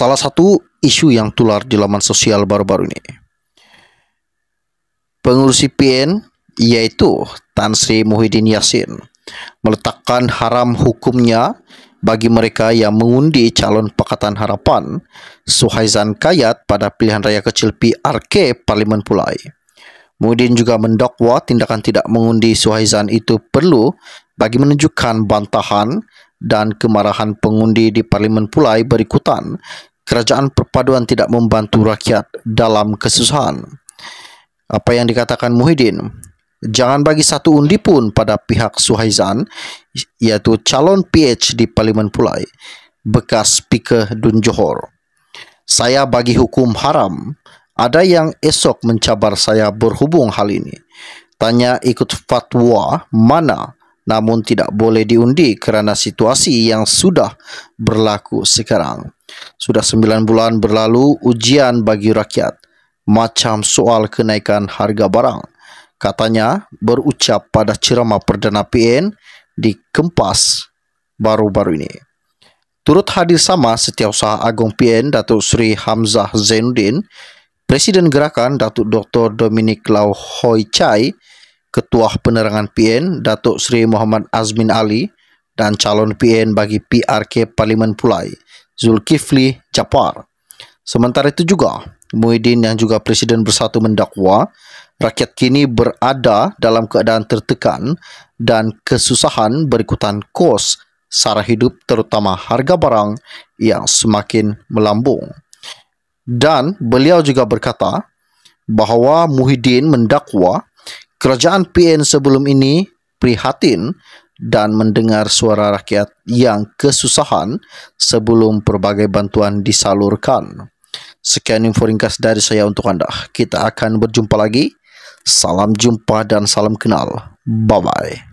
salah satu isu yang tular di laman sosial baru-baru ini. Pengurus IPN yaitu Tan Sri Muhyiddin Yassin meletakkan haram hukumnya bagi mereka yang mengundi calon Pakatan Harapan Suhaizan Kayat pada pilihan raya kecil PRK Parlimen Pulai. Muhyiddin juga mendakwa tindakan tidak mengundi Suhaizan itu perlu bagi menunjukkan bantahan dan kemarahan pengundi di Parlimen Pulai berikutan kerajaan perpaduan tidak membantu rakyat dalam kesusahan. Apa yang dikatakan Muhyiddin, jangan bagi satu undi pun pada pihak Suhaizan, iaitu calon PH di Parlimen Pulai, bekas Speaker Dun Johor. Saya bagi hukum haram. Ada yang esok mencabar saya berhubung hal ini. Tanya ikut fatwa mana namun tidak boleh diundi kerana situasi yang sudah berlaku sekarang. Sudah sembilan bulan berlalu ujian bagi rakyat macam soal kenaikan harga barang. Katanya berucap pada ceramah Perdana PN di Kempas baru-baru ini. Turut hadir sama setiausaha agung PN Datuk Seri Hamzah Zainuddin, Presiden Gerakan Datuk Dr. Dominic Lau Hoi Chai, Ketua Penerangan PN Datuk Seri Muhammad Azmin Ali dan calon PN bagi PRK Parlimen Pulai Zulkifli Japar. Sementara itu juga, Muhyiddin yang juga Presiden Bersatu mendakwa rakyat kini berada dalam keadaan tertekan dan kesusahan berikutan kos sara hidup terutama harga barang yang semakin melambung. Dan beliau juga berkata bahawa Muhyiddin mendakwa Kerajaan PN sebelum ini prihatin dan mendengar suara rakyat yang kesusahan sebelum pelbagai bantuan disalurkan. Sekian info ringkas dari saya untuk anda. Kita akan berjumpa lagi. Salam jumpa dan salam kenal. Bye-bye.